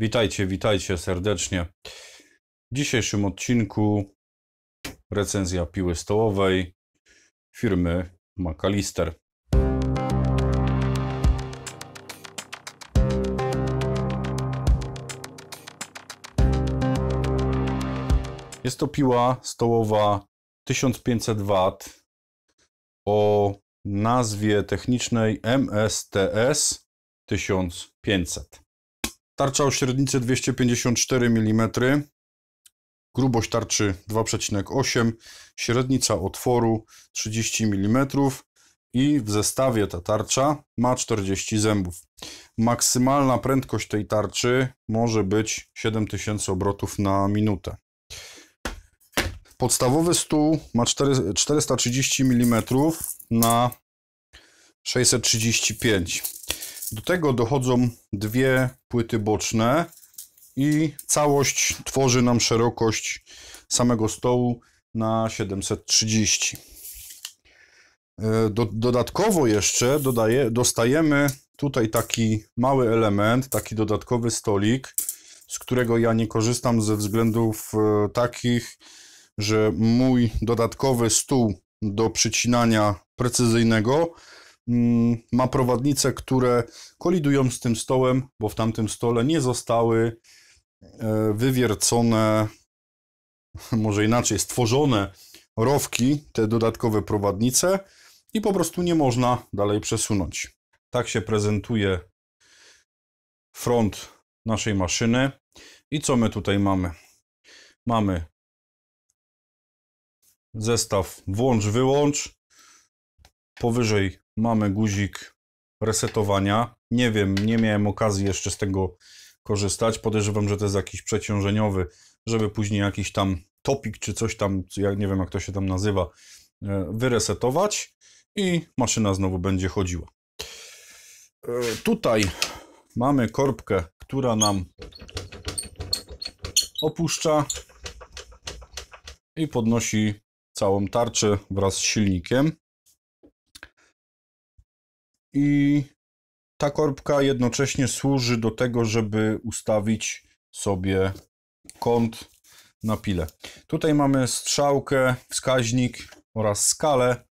Witajcie, witajcie serdecznie. W dzisiejszym odcinku recenzja piły stołowej firmy McAllister. Jest to piła stołowa 1500 W o nazwie technicznej MSTS 1500. Tarcza o średnicy 254 mm, grubość tarczy 2,8, średnica otworu 30 mm i w zestawie ta tarcza ma 40 zębów. Maksymalna prędkość tej tarczy może być 7000 obrotów na minutę. Podstawowy stół ma 4, 430 mm na 635 do tego dochodzą dwie płyty boczne i całość tworzy nam szerokość samego stołu na 730. E, do, dodatkowo jeszcze dodaje, dostajemy tutaj taki mały element, taki dodatkowy stolik, z którego ja nie korzystam ze względów e, takich, że mój dodatkowy stół do przycinania precyzyjnego Mm, ma prowadnice, które kolidują z tym stołem, bo w tamtym stole nie zostały e, wywiercone, może inaczej, stworzone rowki, te dodatkowe prowadnice i po prostu nie można dalej przesunąć. Tak się prezentuje front naszej maszyny. I co my tutaj mamy? Mamy zestaw włącz-wyłącz, powyżej Mamy guzik resetowania. Nie wiem, nie miałem okazji jeszcze z tego korzystać. Podejrzewam, że to jest jakiś przeciążeniowy, żeby później jakiś tam topik czy coś tam, ja nie wiem jak to się tam nazywa, e, wyresetować i maszyna znowu będzie chodziła. E, tutaj mamy korbkę, która nam opuszcza i podnosi całą tarczę wraz z silnikiem i ta korbka jednocześnie służy do tego, żeby ustawić sobie kąt na pile. Tutaj mamy strzałkę, wskaźnik oraz skalę.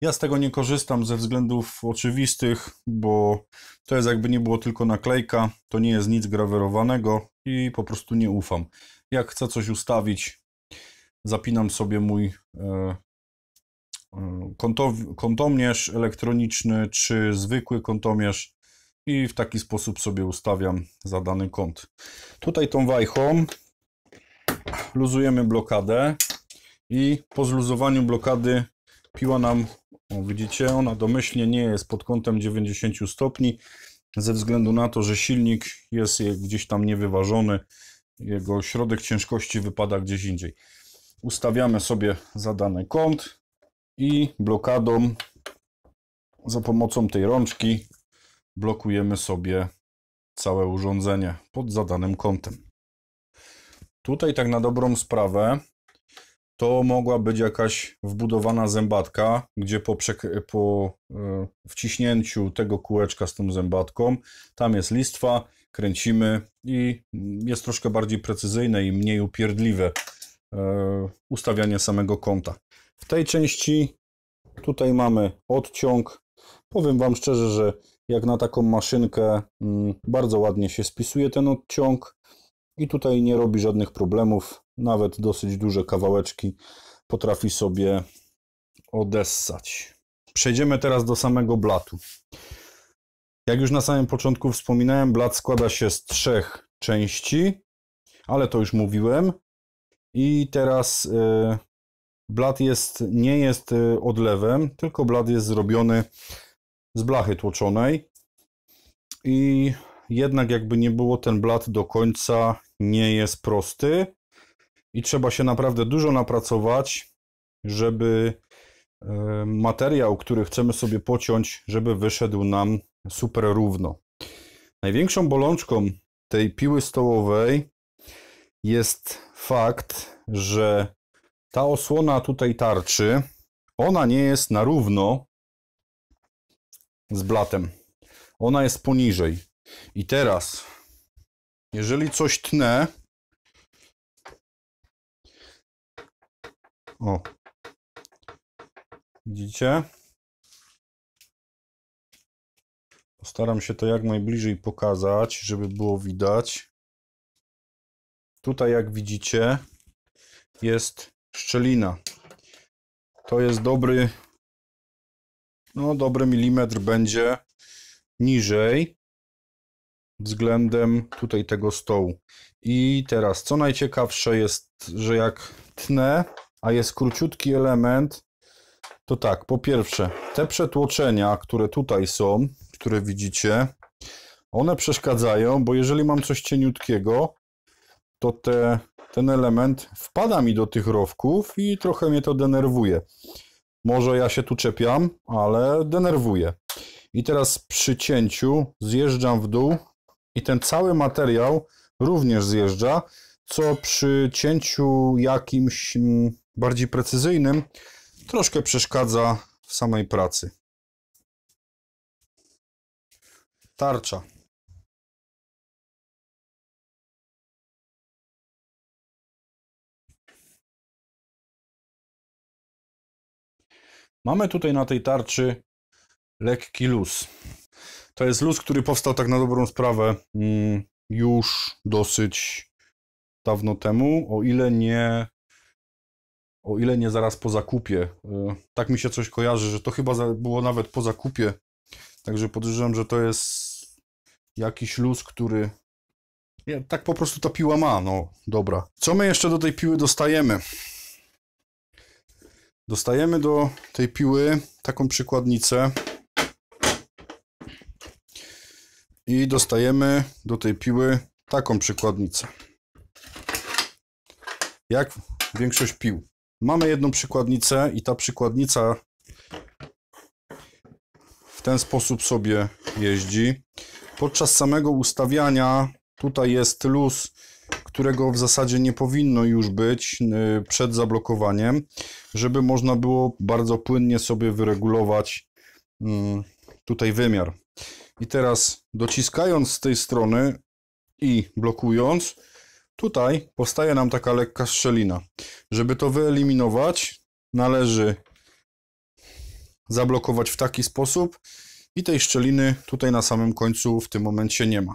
Ja z tego nie korzystam ze względów oczywistych, bo to jest jakby nie było tylko naklejka, to nie jest nic grawerowanego i po prostu nie ufam. Jak chcę coś ustawić, zapinam sobie mój e, kontomierz elektroniczny czy zwykły kontomierz i w taki sposób sobie ustawiam zadany kąt. Tutaj tą wajchą luzujemy blokadę i po zluzowaniu blokady piła nam, o widzicie, ona domyślnie nie jest pod kątem 90 stopni ze względu na to, że silnik jest gdzieś tam niewyważony, jego środek ciężkości wypada gdzieś indziej. Ustawiamy sobie zadany kąt, i blokadą za pomocą tej rączki blokujemy sobie całe urządzenie pod zadanym kątem. Tutaj tak na dobrą sprawę to mogła być jakaś wbudowana zębatka, gdzie po, po e, wciśnięciu tego kółeczka z tą zębatką, tam jest listwa, kręcimy i jest troszkę bardziej precyzyjne i mniej upierdliwe e, ustawianie samego kąta. W tej części tutaj mamy odciąg. Powiem Wam szczerze, że jak na taką maszynkę mm, bardzo ładnie się spisuje ten odciąg i tutaj nie robi żadnych problemów. Nawet dosyć duże kawałeczki potrafi sobie odessać. Przejdziemy teraz do samego blatu. Jak już na samym początku wspominałem, blat składa się z trzech części, ale to już mówiłem. I teraz y, Blat jest, nie jest y, odlewem, tylko blat jest zrobiony z blachy tłoczonej i jednak jakby nie było ten blat do końca nie jest prosty i trzeba się naprawdę dużo napracować, żeby y, materiał, który chcemy sobie pociąć, żeby wyszedł nam super równo. Największą bolączką tej piły stołowej jest fakt, że ta osłona tutaj tarczy, ona nie jest na równo z blatem. Ona jest poniżej. I teraz, jeżeli coś tnę, o, widzicie? Postaram się to jak najbliżej pokazać, żeby było widać. Tutaj, jak widzicie, jest szczelina. To jest dobry, no dobry milimetr będzie niżej względem tutaj tego stołu. I teraz, co najciekawsze jest, że jak tnę, a jest króciutki element, to tak, po pierwsze, te przetłoczenia, które tutaj są, które widzicie, one przeszkadzają, bo jeżeli mam coś cieniutkiego, to te ten element wpada mi do tych rowków i trochę mnie to denerwuje. Może ja się tu czepiam, ale denerwuje. I teraz przy cięciu zjeżdżam w dół i ten cały materiał również zjeżdża, co przy cięciu jakimś mm, bardziej precyzyjnym troszkę przeszkadza w samej pracy. Tarcza. Mamy tutaj na tej tarczy lekki luz. To jest luz, który powstał tak na dobrą sprawę mm, już dosyć dawno temu, o ile nie o ile nie zaraz po zakupie. Y, tak mi się coś kojarzy, że to chyba było nawet po zakupie. Także podejrzewam, że to jest jakiś luz, który ja, tak po prostu ta piła ma, no dobra. Co my jeszcze do tej piły dostajemy? Dostajemy do tej piły taką przykładnicę i dostajemy do tej piły taką przykładnicę. Jak większość pił. Mamy jedną przykładnicę i ta przykładnica w ten sposób sobie jeździ. Podczas samego ustawiania tutaj jest luz którego w zasadzie nie powinno już być y, przed zablokowaniem, żeby można było bardzo płynnie sobie wyregulować mm, tutaj wymiar. I teraz dociskając z tej strony i blokując, tutaj powstaje nam taka lekka szczelina. Żeby to wyeliminować, należy zablokować w taki sposób i tej szczeliny tutaj na samym końcu w tym momencie nie ma.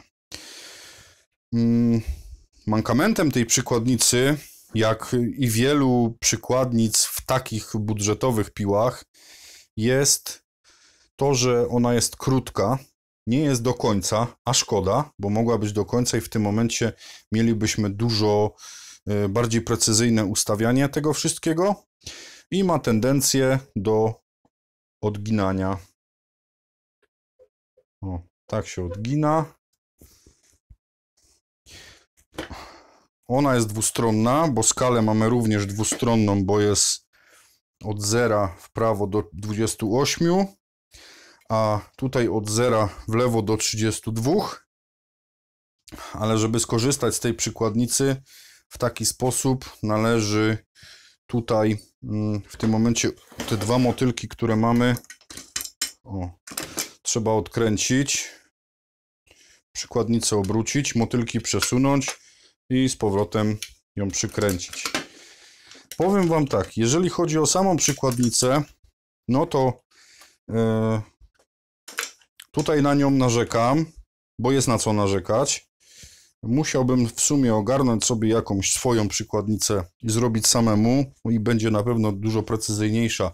Mm, Mankamentem tej przykładnicy, jak i wielu przykładnic w takich budżetowych piłach, jest to, że ona jest krótka, nie jest do końca, a szkoda, bo mogła być do końca i w tym momencie mielibyśmy dużo e, bardziej precyzyjne ustawianie tego wszystkiego i ma tendencję do odginania. O, tak się odgina. Ona jest dwustronna, bo skalę mamy również dwustronną, bo jest od 0 w prawo do 28, a tutaj od 0 w lewo do 32. Ale żeby skorzystać z tej przykładnicy w taki sposób należy tutaj mm, w tym momencie te dwa motylki, które mamy o, trzeba odkręcić przykładnicę obrócić, motylki przesunąć i z powrotem ją przykręcić. Powiem Wam tak, jeżeli chodzi o samą przykładnicę, no to yy, tutaj na nią narzekam, bo jest na co narzekać. Musiałbym w sumie ogarnąć sobie jakąś swoją przykładnicę i zrobić samemu i będzie na pewno dużo precyzyjniejsza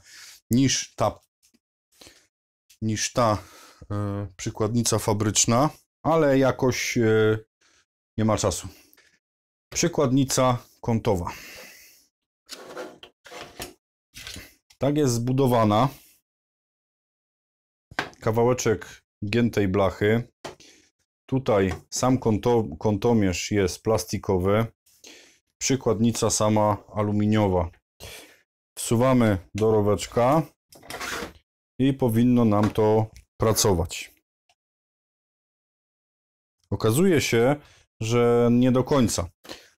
niż ta, niż ta yy, przykładnica fabryczna ale jakoś e, nie ma czasu. Przykładnica kątowa. Tak jest zbudowana. Kawałeczek giętej blachy. Tutaj sam kąto, kątomierz jest plastikowy. Przykładnica sama aluminiowa. Wsuwamy do roweczka i powinno nam to pracować. Okazuje się, że nie do końca.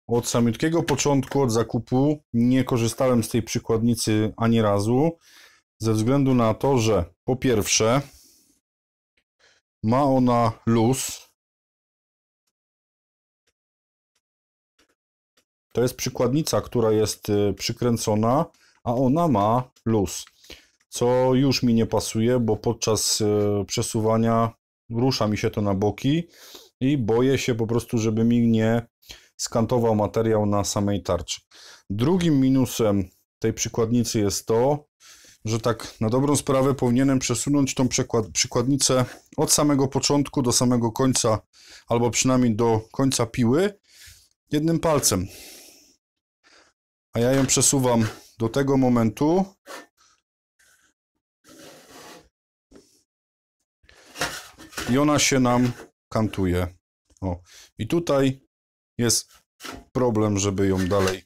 Od samiutkiego początku, od zakupu, nie korzystałem z tej przykładnicy ani razu, ze względu na to, że po pierwsze, ma ona luz. To jest przykładnica, która jest y, przykręcona, a ona ma luz. Co już mi nie pasuje, bo podczas y, przesuwania rusza mi się to na boki i boję się po prostu, żeby mi nie skantował materiał na samej tarczy. Drugim minusem tej przykładnicy jest to, że tak na dobrą sprawę powinienem przesunąć tą przykładnicę od samego początku do samego końca, albo przynajmniej do końca piły, jednym palcem. A ja ją przesuwam do tego momentu, i ona się nam kantuje. O. I tutaj jest problem, żeby ją dalej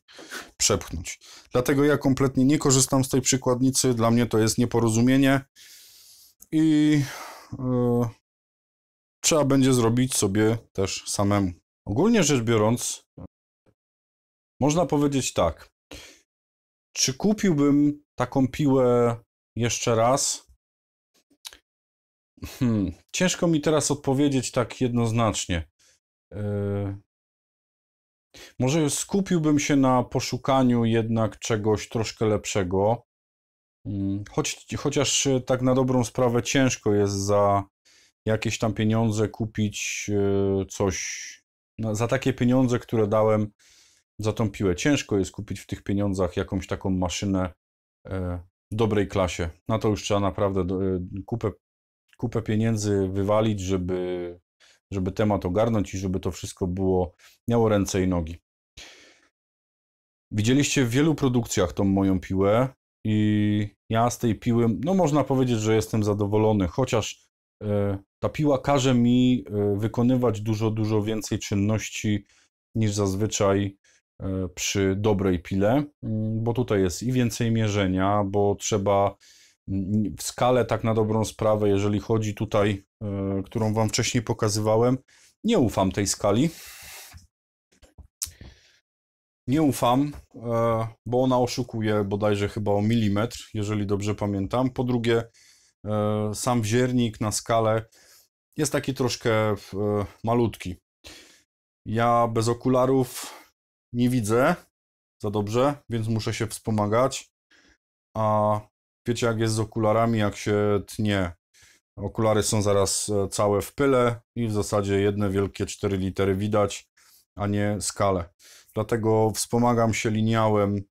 przepchnąć. Dlatego ja kompletnie nie korzystam z tej przykładnicy. Dla mnie to jest nieporozumienie i yy, trzeba będzie zrobić sobie też samemu. Ogólnie rzecz biorąc, można powiedzieć tak. Czy kupiłbym taką piłę jeszcze raz? Hmm. Ciężko mi teraz odpowiedzieć tak jednoznacznie. Yy... Może skupiłbym się na poszukaniu jednak czegoś troszkę lepszego. Mm, choć, chociaż e, tak na dobrą sprawę ciężko jest za jakieś tam pieniądze kupić e, coś. za takie pieniądze, które dałem za tą piłę. Ciężko jest kupić w tych pieniądzach jakąś taką maszynę dobrej klasie. Na to już trzeba naprawdę kupę kupę pieniędzy wywalić, żeby, żeby temat ogarnąć i żeby to wszystko było, miało ręce i nogi. Widzieliście w wielu produkcjach tą moją piłę i ja z tej piły, no można powiedzieć, że jestem zadowolony, chociaż e, ta piła każe mi e, wykonywać dużo, dużo więcej czynności niż zazwyczaj e, przy dobrej pile, mm, bo tutaj jest i więcej mierzenia, bo trzeba w skalę tak na dobrą sprawę, jeżeli chodzi tutaj, e, którą wam wcześniej pokazywałem, nie ufam tej skali. Nie ufam, e, bo ona oszukuje bodajże chyba o milimetr, jeżeli dobrze pamiętam. Po drugie, e, sam wziernik na skalę jest taki troszkę malutki. Ja bez okularów nie widzę za dobrze, więc muszę się wspomagać, a Wiecie, jak jest z okularami, jak się tnie. Okulary są zaraz e, całe w pyle i w zasadzie jedne wielkie cztery litery widać, a nie skalę. Dlatego wspomagam się liniałem,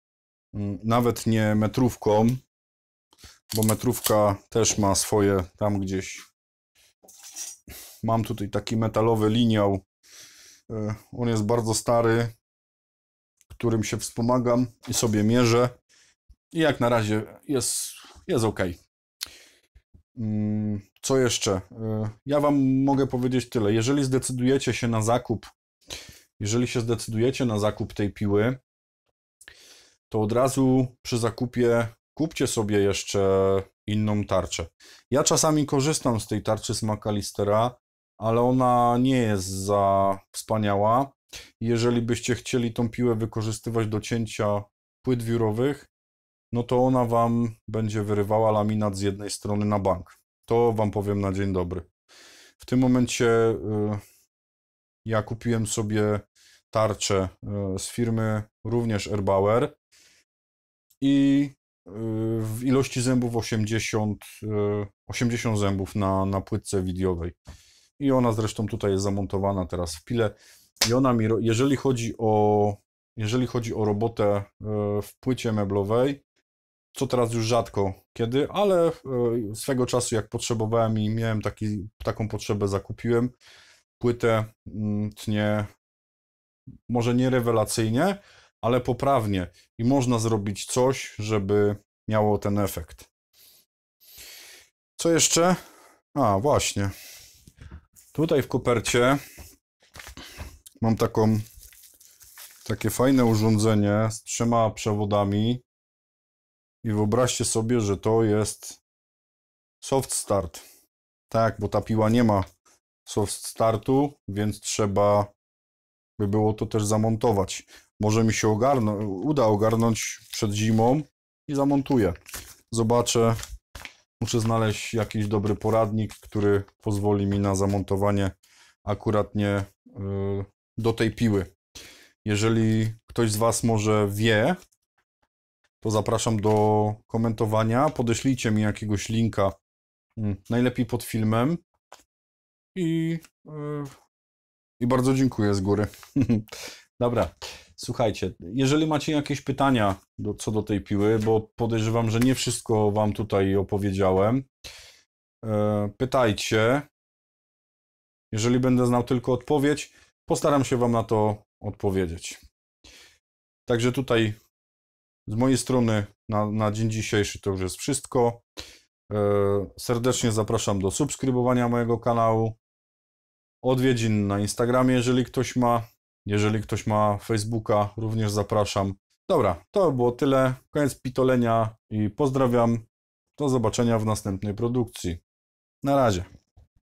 mm, nawet nie metrówką, bo metrówka też ma swoje tam gdzieś. Mam tutaj taki metalowy liniał. E, on jest bardzo stary, którym się wspomagam i sobie mierzę. I jak na razie jest jest ok. Mm, co jeszcze? E, ja Wam mogę powiedzieć tyle. Jeżeli zdecydujecie się na zakup, jeżeli się zdecydujecie na zakup tej piły, to od razu przy zakupie kupcie sobie jeszcze inną tarczę. Ja czasami korzystam z tej tarczy z McAllistera, ale ona nie jest za wspaniała. Jeżeli byście chcieli tą piłę wykorzystywać do cięcia płyt wiórowych, no to ona wam będzie wyrywała laminat z jednej strony na bank. To wam powiem na dzień dobry. W tym momencie y, ja kupiłem sobie tarczę y, z firmy również Erbauer i y, w ilości zębów 80, 80 zębów na, na płytce widiowej. I ona zresztą tutaj jest zamontowana teraz w pile. I ona mi, jeżeli chodzi o, jeżeli chodzi o robotę w płycie meblowej, co teraz już rzadko kiedy, ale e, swego czasu jak potrzebowałem i miałem taki, taką potrzebę, zakupiłem płytę mm, tnie, może nie rewelacyjnie, ale poprawnie i można zrobić coś, żeby miało ten efekt. Co jeszcze? A, właśnie. Tutaj w kopercie mam taką, takie fajne urządzenie z trzema przewodami i wyobraźcie sobie, że to jest soft start. Tak, bo ta piła nie ma soft startu, więc trzeba by było to też zamontować. Może mi się uda ogarnąć przed zimą i zamontuję. Zobaczę, muszę znaleźć jakiś dobry poradnik, który pozwoli mi na zamontowanie akuratnie y, do tej piły. Jeżeli ktoś z Was może wie, to zapraszam do komentowania. Podeślijcie mi jakiegoś linka, mm, najlepiej pod filmem. I, e, i bardzo dziękuję z góry. Dobra, słuchajcie, jeżeli macie jakieś pytania do, co do tej piły, bo podejrzewam, że nie wszystko Wam tutaj opowiedziałem, e, pytajcie. Jeżeli będę znał tylko odpowiedź, postaram się Wam na to odpowiedzieć. Także tutaj z mojej strony na, na dzień dzisiejszy to już jest wszystko. E, serdecznie zapraszam do subskrybowania mojego kanału, odwiedzin na Instagramie, jeżeli ktoś ma. Jeżeli ktoś ma Facebooka, również zapraszam. Dobra, to było tyle. Koniec pitolenia i pozdrawiam. Do zobaczenia w następnej produkcji. Na razie.